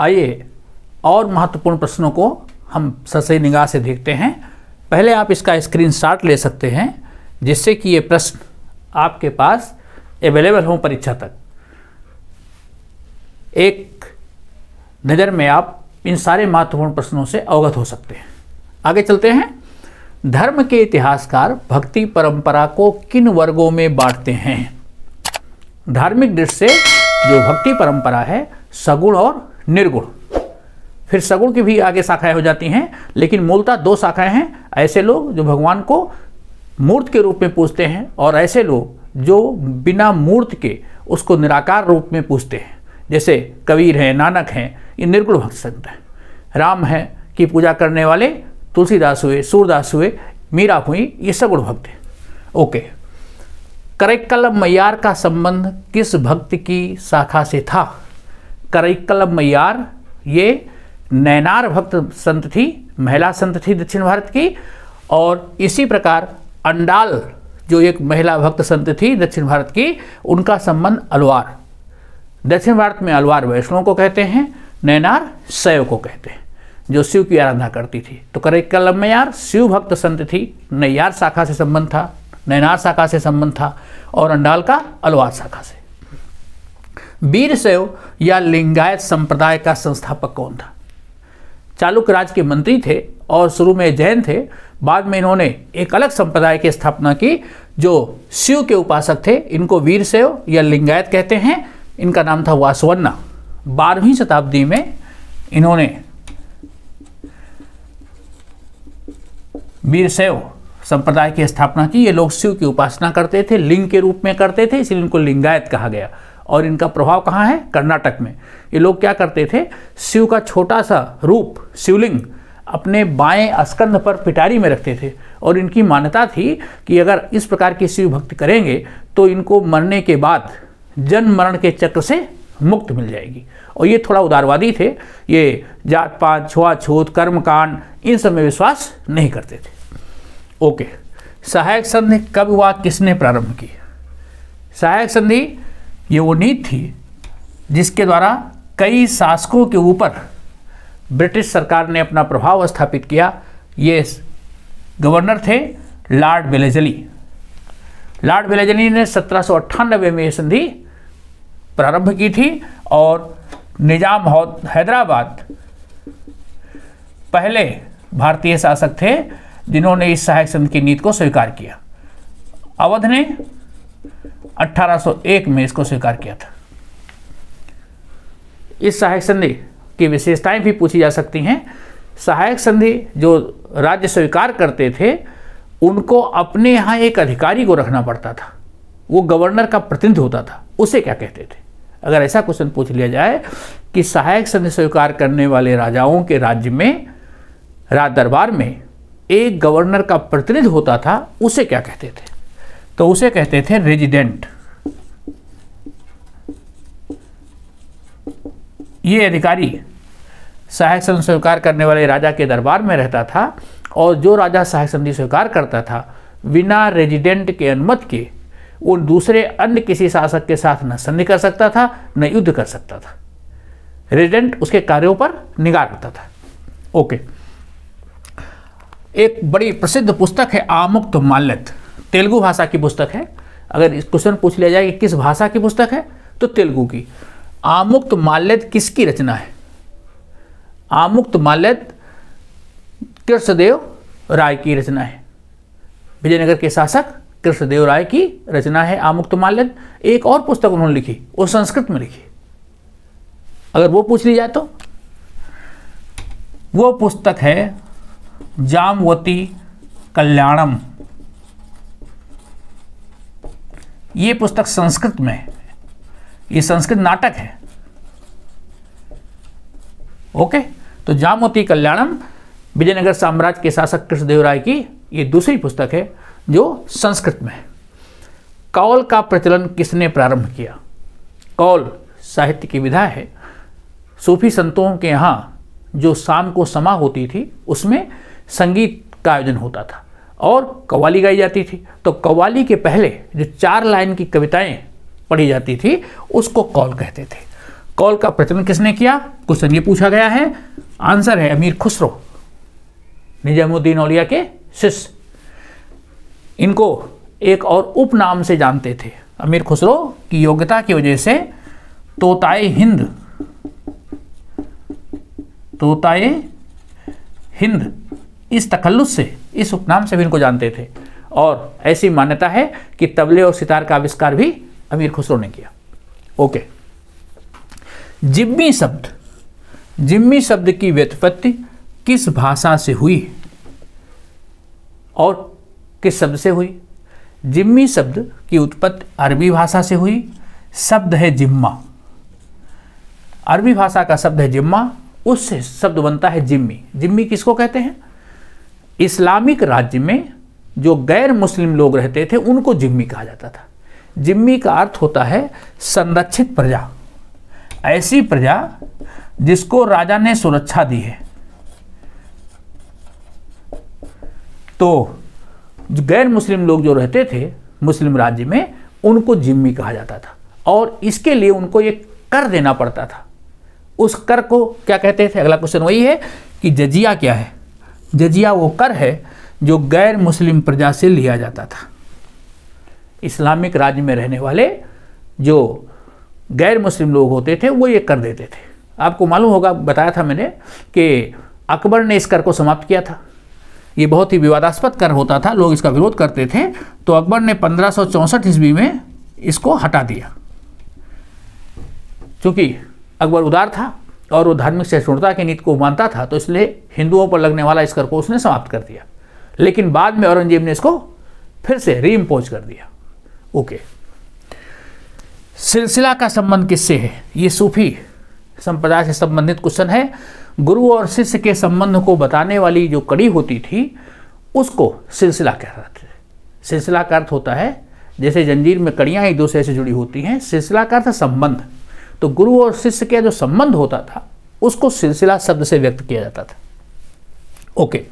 आइए और महत्वपूर्ण प्रश्नों को हम सही निगाह से देखते हैं पहले आप इसका स्क्रीनशॉट ले सकते हैं जिससे कि ये प्रश्न आपके पास अवेलेबल हो परीक्षा तक एक नज़र में आप इन सारे महत्वपूर्ण प्रश्नों से अवगत हो सकते हैं आगे चलते हैं धर्म के इतिहासकार भक्ति परंपरा को किन वर्गों में बांटते हैं धार्मिक दृष्टि से जो भक्ति परंपरा है सगुण और निर्गुण फिर सगुण की भी आगे शाखाएं हो जाती हैं लेकिन मूलतः दो शाखाएं हैं ऐसे लोग जो भगवान को मूर्त के रूप में पूजते हैं और ऐसे लोग जो बिना मूर्त के उसको निराकार रूप में पूजते हैं जैसे कबीर हैं नानक हैं ये निर्गुण भक्त संत हैं राम हैं की पूजा करने वाले तुलसीदास हुए सूरदास हुए मीरा हुई ये सगुण भक्त हैं ओके करैक्कल मैयार का संबंध किस भक्त की शाखा से था करैकल मैयार ये नैनार भक्त संत थी महिला संत थी दक्षिण भारत की और इसी प्रकार अंडाल जो एक महिला भक्त संत थी दक्षिण भारत की उनका संबंध अलवार दक्षिण भारत में अलवार वैष्णव को कहते हैं नैनार शैव को कहते हैं जो शिव की आराधना करती थी तो करे कलमयार शिव भक्त संत थी नैयार शाखा से संबंध था नैनार शाखा से संबंध था और अंडाल का अलवार शाखा से वीरशैव या लिंगायत संप्रदाय का संस्थापक कौन था चालुक्य राज के मंत्री थे और शुरू में जैन थे बाद में इन्होंने एक अलग संप्रदाय की स्थापना की जो शिव के उपासक थे इनको वीरशैव या लिंगायत कहते हैं इनका नाम था वासवन्ना बारहवीं शताब्दी में इन्होंने वीरशैव संप्रदाय की स्थापना की ये लोग शिव की उपासना करते थे लिंग के रूप में करते थे इसलिए इनको लिंगायत कहा गया और इनका प्रभाव कहाँ है कर्नाटक में ये लोग क्या करते थे शिव का छोटा सा रूप शिवलिंग अपने बाएं स्कंध पर पिटारी में रखते थे और इनकी मान्यता थी कि अगर इस प्रकार की शिव भक्ति करेंगे तो इनको मरने के बाद जन्म मरण के चक्र से मुक्त मिल जाएगी और ये थोड़ा उदारवादी थे ये जात पात छुआछूत कर्मकांड इन सब में विश्वास नहीं करते थे ओके सहायक संधि कब हुआ किसने प्रारंभ की सहायक संधि ये वो नीति थी जिसके द्वारा कई शासकों के ऊपर ब्रिटिश सरकार ने अपना प्रभाव स्थापित किया ये गवर्नर थे लॉर्ड बेलेजली लॉर्ड बेलेजली ने सत्रह में यह संधि प्रारंभ की थी और निजाम हैदराबाद पहले भारतीय शासक थे जिन्होंने इस सहायक संघ की नीति को स्वीकार किया अवध ने 1801 में इसको स्वीकार किया था इस सहायक संधि की विशेषताएं भी पूछी जा सकती हैं सहायक संधि जो राज्य स्वीकार करते थे उनको अपने यहां एक अधिकारी को रखना पड़ता था वो गवर्नर का प्रतिनिधि होता था उसे क्या कहते थे अगर ऐसा क्वेश्चन पूछ लिया जाए कि सहायक संधि स्वीकार करने वाले राजाओं के राज्य में राज दरबार में एक गवर्नर का प्रतिनिधि होता था उसे क्या कहते थे तो उसे कहते थे रेजिडेंट ये अधिकारी सहायक संधि स्वीकार करने वाले राजा के दरबार में रहता था और जो राजा सहायक संधि स्वीकार करता था बिना रेजिडेंट के अनुमति के वो दूसरे अन्य किसी शासक के साथ न संधि कर सकता था न युद्ध कर सकता था रेजिडेंट उसके कार्यों पर निगाह रखता था ओके okay. एक बड़ी प्रसिद्ध पुस्तक है आमुक्त माल्यत तेलुगु भाषा की पुस्तक है अगर इस क्वेश्चन पूछ लिया जाए कि किस भाषा की पुस्तक है तो तेलुगु की आमुक्त माल्यत किसकी रचना है आमुक्त माल्यत कृष्णदेव राय की रचना है विजयनगर के शासक कृष्णदेव राय की रचना है आमुक्त माल्यत एक और पुस्तक उन्होंने लिखी वो संस्कृत में लिखी अगर वो पूछ ली जाए तो वो पुस्तक है जामवती कल्याणम ये पुस्तक संस्कृत में है ये संस्कृत नाटक है ओके तो जामवती कल्याणम विजयनगर साम्राज्य के शासक कृष्णदेव राय की ये दूसरी पुस्तक है जो संस्कृत में है कौल का प्रचलन किसने प्रारंभ किया कौल साहित्य की विधा है सूफी संतों के यहाँ जो शाम को समा होती थी उसमें संगीत का आयोजन होता था और कव्वाली गाई जाती थी तो कव्वाली के पहले जो चार लाइन की कविताएं पढ़ी जाती थी उसको कॉल कहते थे कॉल का प्रचलन किसने किया क्वेश्चन ये पूछा गया है आंसर है अमीर खुसरो निजामुद्दीन औलिया के शिष्य इनको एक और उपनाम से जानते थे अमीर खुसरो की योग्यता की वजह से तोताए हिंद तोताए हिंद इस तखल्लुस से इस उपनाम से भी इनको जानते थे और ऐसी मान्यता है कि तबले और सितार का आविष्कार भी अमीर खुसरो ने किया ओके जिम्मी शब्द जिम्मी शब्द की व्युत्पत्ति किस भाषा से हुई और किस शब्द से हुई जिम्मी शब्द की उत्पत्ति अरबी भाषा से हुई शब्द है जिम्मा अरबी भाषा का शब्द है जिम्मा उससे शब्द बनता है जिम्मी जिम्मी किसको कहते हैं इस्लामिक राज्य में जो गैर मुस्लिम लोग रहते थे उनको जिम्मी कहा जाता था जिम्मी का अर्थ होता है संरक्षित प्रजा ऐसी प्रजा जिसको राजा ने सुरक्षा दी है तो गैर मुस्लिम लोग जो रहते थे मुस्लिम राज्य में उनको जिम्मी कहा जाता था और इसके लिए उनको एक कर देना पड़ता था उस कर को क्या कहते थे अगला क्वेश्चन वही है कि जजिया क्या है जजिया वो कर है जो गैर मुस्लिम प्रजा से लिया जाता था इस्लामिक राज्य में रहने वाले जो गैर मुस्लिम लोग होते थे वो ये कर देते थे आपको मालूम होगा बताया था मैंने कि अकबर ने इस कर को समाप्त किया था ये बहुत ही विवादास्पद कर होता था लोग इसका विरोध करते थे तो अकबर ने पंद्रह सौ ईस्वी में इसको हटा दिया क्योंकि अकबर उदार था और वो धार्मिक सहिष्णुता की नीति को मानता था तो इसलिए हिंदुओं पर लगने वाला इस कर को उसने समाप्त कर दिया लेकिन बाद में औरंगजेब ने इसको फिर से री इम्पोज कर दिया ओके सिलसिला का संबंध किससे है ये सूफी संप्रदाय से संबंधित क्वेश्चन है गुरु और शिष्य के संबंध को बताने वाली जो कड़ी होती थी उसको सिलसिला कहते था सिलसिला का अर्थ होता है जैसे जंजीर में कड़ियाँ एक दूसरे से जुड़ी होती हैं सिलसिला का अर्थ संबंध तो गुरु और शिष्य का जो संबंध होता था उसको सिलसिला शब्द से व्यक्त किया जाता था ओके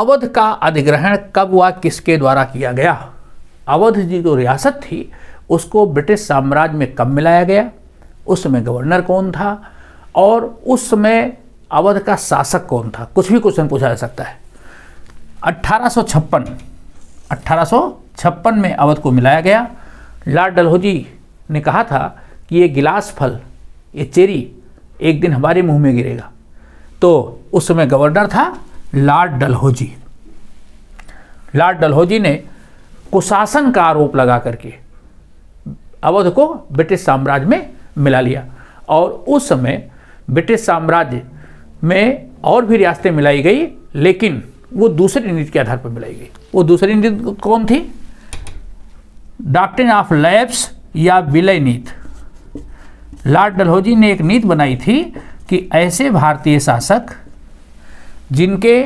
अवध का अधिग्रहण कब व किसके द्वारा किया गया अवध जी जो रियासत थी उसको ब्रिटिश साम्राज्य में कब मिलाया गया उस समय गवर्नर कौन था और उस समय अवध का शासक कौन था कुछ भी क्वेश्चन पूछा जा सकता है अट्ठारह 1856 में अवध को मिलाया गया लॉर्ड डलहोजी ने कहा था कि ये गिलास फल ये चेरी एक दिन हमारे मुंह में गिरेगा तो उस समय गवर्नर था लॉर्ड डलहौजी लॉर्ड डलहौजी ने कुशासन का आरोप लगा करके अवध को ब्रिटिश साम्राज्य में मिला लिया और उस समय ब्रिटिश साम्राज्य में और भी रियासतें मिलाई गई लेकिन वो दूसरी नीति के आधार पर मिलाई गई वो दूसरी नीति कौन थी डॉक्टर ऑफ लैब्स या विलय नीति लॉर्ड डलहौजी ने एक नीति बनाई थी कि ऐसे भारतीय शासक जिनके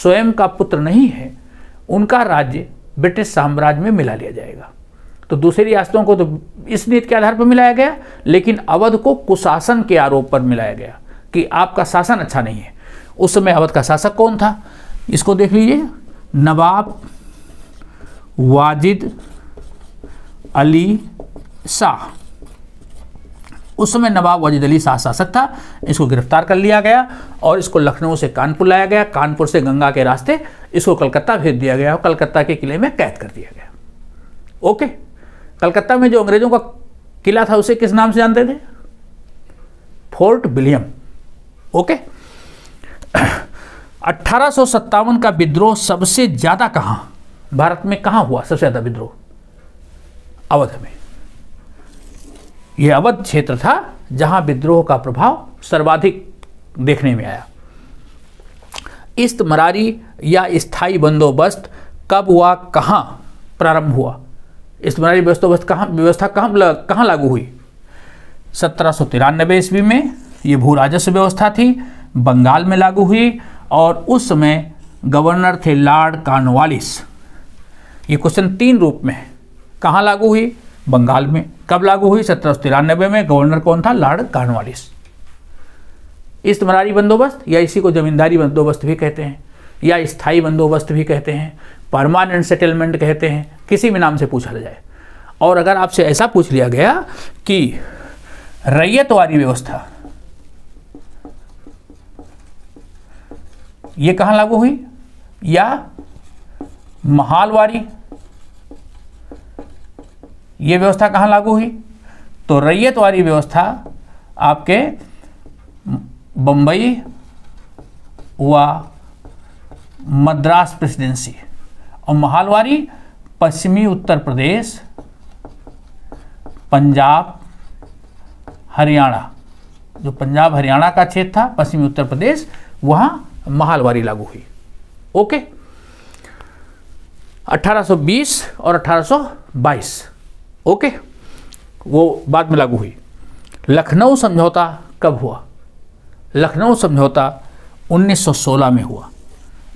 स्वयं का पुत्र नहीं है उनका राज्य ब्रिटिश साम्राज्य में मिला लिया जाएगा तो दूसरे रियासतों को तो इस नीति के आधार पर मिलाया गया लेकिन अवध को कुशासन के आरोप पर मिलाया गया कि आपका शासन अच्छा नहीं है उस समय अवध का शासक कौन था इसको देख लीजिए नवाब वाजिद अली शाह उस समय नवाब वजीद अली शाह शासक था इसको गिरफ्तार कर लिया गया और इसको लखनऊ से कानपुर लाया गया कानपुर से गंगा के रास्ते इसको कलकत्ता भेज दिया गया और कलकत्ता के किले में कैद कर दिया गया ओके कलकत्ता में जो अंग्रेज़ों का किला था उसे किस नाम से जानते थे फोर्ट विलियम ओके अट्ठारह का विद्रोह सबसे ज़्यादा कहाँ भारत में कहाँ हुआ सबसे ज़्यादा विद्रोह अवध में यह अवध क्षेत्र था जहां विद्रोह का प्रभाव सर्वाधिक देखने में आया इस्त मरारी या स्थाई बंदोबस्त कब हुआ कहां प्रारंभ हुआ इस्त मरारी बंदोबस्त कहां व्यवस्था कहाँ कहां लागू हुई सत्रह सौ तिरानबे ईस्वी में यह भू राजस्व व्यवस्था थी बंगाल में लागू हुई और उस समय गवर्नर थे लॉर्ड कार्नवालिस ये क्वेश्चन तीन रूप में कहाँ लागू हुई बंगाल में कब लागू हुई सत्रह में गवर्नर कौन था लॉर्ड कार्नवालिस इस बंदोबस्त या इसी को जमींदारी बंदोबस्त भी कहते हैं या स्थाई बंदोबस्त भी कहते हैं परमानेंट सेटलमेंट कहते हैं किसी भी नाम से पूछा जाए और अगर आपसे ऐसा पूछ लिया गया कि रैयत वाली व्यवस्था ये कहां लागू हुई या महालवारी ये व्यवस्था कहाँ लागू हुई तो रैयत वाली व्यवस्था आपके बम्बई व मद्रास प्रेसिडेंसी और महालवारी पश्चिमी उत्तर प्रदेश पंजाब हरियाणा जो पंजाब हरियाणा का क्षेत्र था पश्चिमी उत्तर प्रदेश वहाँ महालवारी लागू हुई ओके 1820 और 1822 ओके वो बाद में लागू हुई लखनऊ समझौता कब हुआ लखनऊ समझौता 1916 में हुआ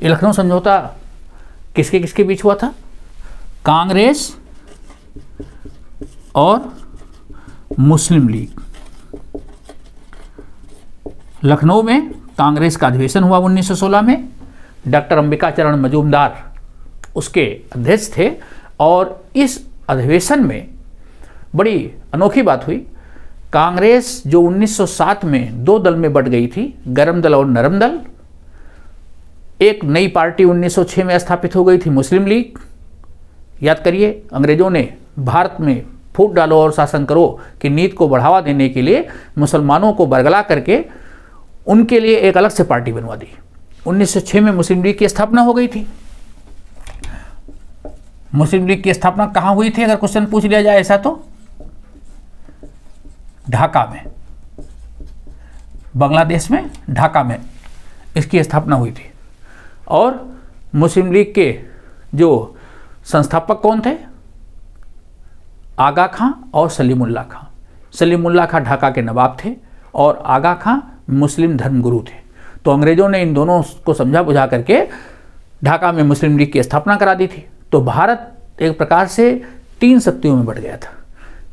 ये लखनऊ समझौता किसके किसके बीच हुआ था कांग्रेस और मुस्लिम लीग लखनऊ में कांग्रेस का अधिवेशन हुआ 1916 में डॉक्टर अंबिकाचरण मजूमदार उसके अध्यक्ष थे और इस अधिवेशन में बड़ी अनोखी बात हुई कांग्रेस जो 1907 में दो दल में बट गई थी गर्म दल और नरम दल एक नई पार्टी 1906 में स्थापित हो गई थी मुस्लिम लीग याद करिए अंग्रेजों ने भारत में फूट डालो और शासन करो की नीत को बढ़ावा देने के लिए मुसलमानों को बरगला करके उनके लिए एक अलग से पार्टी बनवा दी 1906 में मुस्लिम लीग की स्थापना हो गई थी मुस्लिम लीग की स्थापना कहां हुई थी अगर क्वेश्चन पूछ लिया जाए ऐसा तो ढाका में बांग्लादेश में ढाका में इसकी स्थापना हुई थी और मुस्लिम लीग के जो संस्थापक कौन थे आगा खां और सलीमुल्ला खां सलीमुल्ला खां ढाका के नवाब थे और आगा खां मुस्लिम धर्मगुरु थे तो अंग्रेज़ों ने इन दोनों को समझा बुझा करके ढाका में मुस्लिम लीग की स्थापना करा दी थी तो भारत एक प्रकार से तीन शक्तियों में बढ़ गया था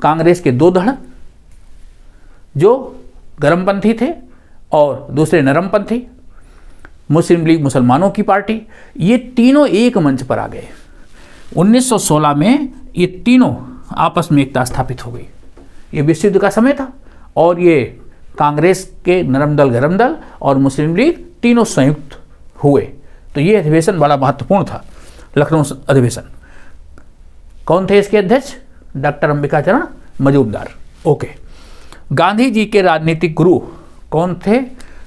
कांग्रेस के दो धड़ जो गर्मपंथी थे और दूसरे नरमपंथी मुस्लिम लीग मुसलमानों की पार्टी ये तीनों एक मंच पर आ गए 1916 में ये तीनों आपस में एकता स्थापित हो गई ये विश्व युद्ध का समय था और ये कांग्रेस के नरम दल गरम दल और मुस्लिम लीग तीनों संयुक्त हुए तो ये अधिवेशन बड़ा महत्वपूर्ण था लखनऊ अधिवेशन कौन थे इसके अध्यक्ष डॉक्टर अंबिकाचरण मजूमदार ओके गांधी जी के राजनीतिक गुरु कौन थे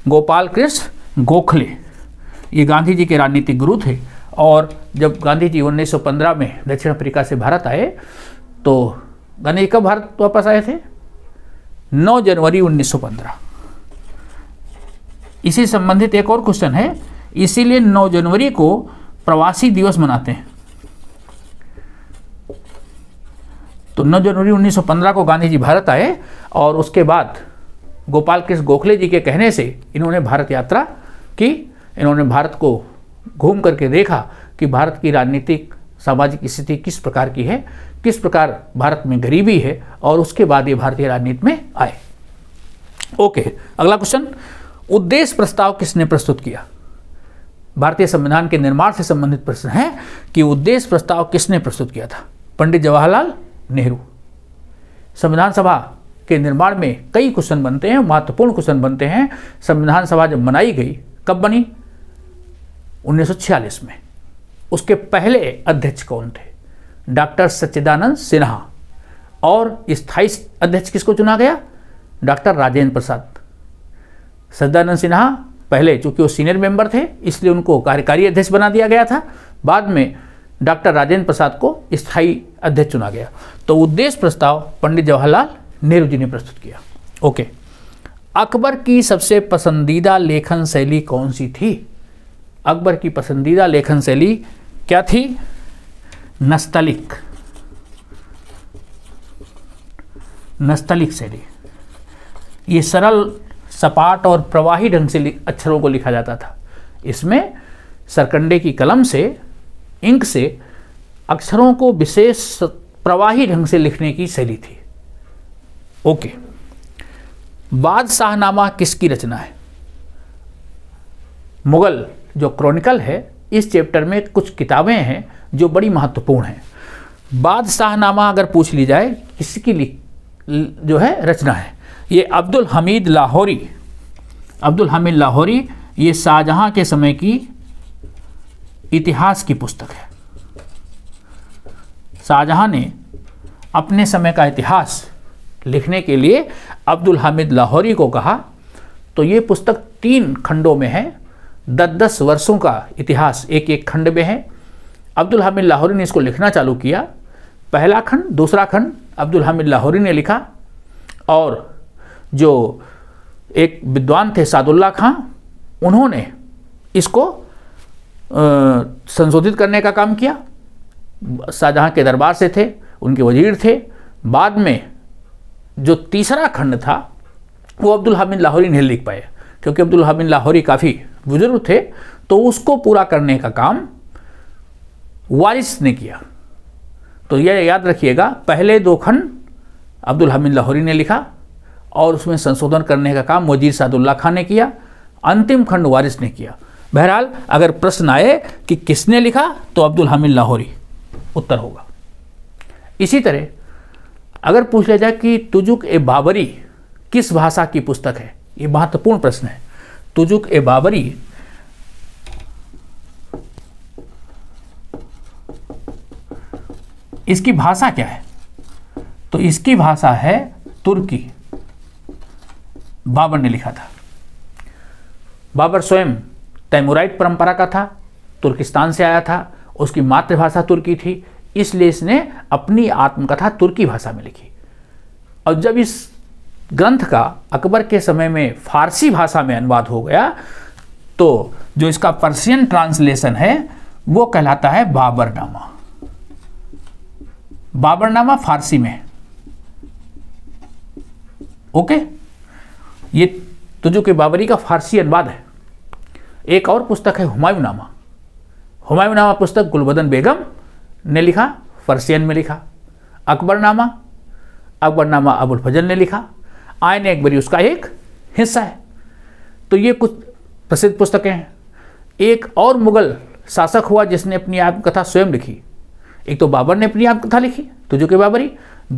गोपाल कृष्ण गोखले ये गांधी जी के राजनीतिक गुरु थे और जब गांधी जी 1915 में दक्षिण अफ्रीका से भारत आए तो गांधी जी कब भारत वापस आए थे 9 जनवरी 1915 इसी संबंधित एक और क्वेश्चन है इसीलिए 9 जनवरी को प्रवासी दिवस मनाते हैं तो नौ जनवरी 1915 को गांधी जी भारत आए और उसके बाद गोपाल कृष्ण गोखले जी के कहने से इन्होंने भारत यात्रा की इन्होंने भारत को घूम करके देखा कि भारत की राजनीतिक सामाजिक स्थिति किस प्रकार की है किस प्रकार भारत में गरीबी है और उसके बाद ये भारतीय राजनीति में आए ओके अगला क्वेश्चन उद्देश्य प्रस्ताव किसने प्रस्तुत किया भारतीय संविधान के निर्माण से संबंधित प्रश्न है कि उद्देश्य प्रस्ताव किसने प्रस्तुत किया था पंडित जवाहरलाल नेहरू संविधान सभा के निर्माण में कई क्वेश्चन बनते हैं महत्वपूर्ण क्वेश्चन बनते हैं संविधान सभा जब मनाई गई कब बनी 1946 में उसके पहले अध्यक्ष कौन थे डॉक्टर सच्चिदानंद सिन्हा और स्थायी अध्यक्ष किसको चुना गया डॉक्टर राजेंद्र प्रसाद सच्चिदानंद सिन्हा पहले चूंकि वो सीनियर मेंबर थे इसलिए उनको कार्यकारी अध्यक्ष बना दिया गया था बाद में डॉक्टर राजेंद्र प्रसाद को स्थायी अध्यक्ष चुना गया तो उद्देश्य प्रस्ताव पंडित जवाहरलाल नेहरू जी ने प्रस्तुत किया ओके अकबर की सबसे पसंदीदा लेखन शैली कौन सी थी अकबर की पसंदीदा लेखन शैली क्या थी नस्तलिक नस्तलिक शैली ये सरल सपाट और प्रवाही ढंग से अक्षरों को लिखा जाता था इसमें सरकंडे की कलम से इंक से अक्षरों को विशेष प्रवाही ढंग से लिखने की शैली थी ओके बादशाहनामा किसकी रचना है मुग़ल जो क्रॉनिकल है इस चैप्टर में कुछ किताबें हैं जो बड़ी महत्वपूर्ण हैं बादशाहनामा अगर पूछ ली जाए किसकी जो है रचना है ये अब्दुल हमीद लाहौरी अब्दुल हमीद लाहौरी ये शाहजहाँ के समय की इतिहास की पुस्तक है शाहजहां ने अपने समय का इतिहास लिखने के लिए अब्दुल हामिद लाहौरी को कहा तो ये पुस्तक तीन खंडों में है दस दस वर्षों का इतिहास एक एक खंड में है अब्दुल हामिद लाहौरी ने इसको लिखना चालू किया पहला खंड दूसरा खंड अब्दुल हामिद लाहौरी ने लिखा और जो एक विद्वान थे सादुल्ला खां उन्होंने इसको संशोधित करने का काम किया शाहजहाँ के दरबार से थे उनके वजीर थे बाद में जो तीसरा खंड था वो अब्दुल हामिद लाहौरी नहीं लिख पाए क्योंकि अब्दुल हामिद लाहौरी काफ़ी बुजुर्ग थे तो उसको पूरा करने का काम वारिस ने किया तो यह याद रखिएगा पहले दो खंड अब्दुल हामिद लाहौरी ने लिखा और उसमें संशोधन करने का काम वजीर सादुल्ला खान ने किया अंतिम खंड वारिस ने किया बहरहाल अगर प्रश्न आए कि किसने लिखा तो अब्दुल हामिद लाहौरी उत्तर होगा इसी तरह अगर पूछ लिया जाए कि तुजुक ए बाबरी किस भाषा की पुस्तक है ये महत्वपूर्ण प्रश्न है तुजुक ए बाबरी इसकी भाषा क्या है तो इसकी भाषा है तुर्की बाबर ने लिखा था बाबर स्वयं तैमुराइट परंपरा का था तुर्किस्तान से आया था उसकी मातृभाषा तुर्की थी इसलिए इसने अपनी आत्मकथा तुर्की भाषा में लिखी और जब इस ग्रंथ का अकबर के समय में फारसी भाषा में अनुवाद हो गया तो जो इसका पर्सियन ट्रांसलेशन है वो कहलाता है बाबरनामा बाबरनामा फारसी में ओके ये तुजुके बाबरी का फारसी अनुवाद है एक और पुस्तक है हुमायूं नामा हुमायूं नामा पुस्तक गुलबदन बेगम ने लिखा फरसियन में लिखा अकबरनामा अकबरनामा अबुल फजल ने लिखा आयन अकबरी उसका एक हिस्सा है तो ये कुछ प्रसिद्ध पुस्तकें हैं एक और मुग़ल शासक हुआ जिसने अपनी आत्मकथा स्वयं लिखी एक तो बाबर ने अपनी आत्मकथा लिखी तुजुक बाबरी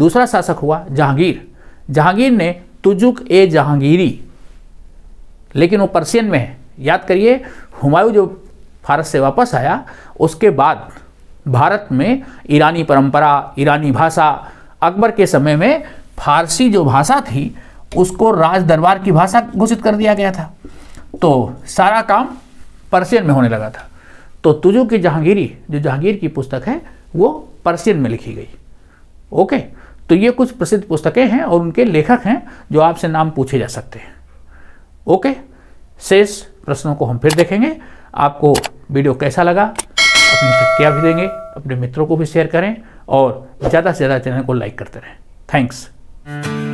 दूसरा शासक हुआ जहांगीर जहांगीर ने तुजुक ए जहांगीरी लेकिन वो पर्सियन में है याद करिए हुमायूं जो भारत से वापस आया उसके बाद भारत में ईरानी परंपरा ईरानी भाषा अकबर के समय में फारसी जो भाषा थी उसको राज दरबार की भाषा घोषित कर दिया गया था तो सारा काम पर्सियन में होने लगा था तो तुजु की जहांगीरी जो जहांगीर की पुस्तक है वो पर्सियन में लिखी गई ओके तो ये कुछ प्रसिद्ध पुस्तकें हैं और उनके लेखक हैं जो आपसे नाम पूछे जा सकते हैं ओके शेष प्रश्नों को हम फिर देखेंगे आपको वीडियो कैसा लगा अपनी प्रतिक्रिया भी देंगे अपने मित्रों को भी शेयर करें और ज़्यादा से ज़्यादा चैनल को लाइक करते रहें थैंक्स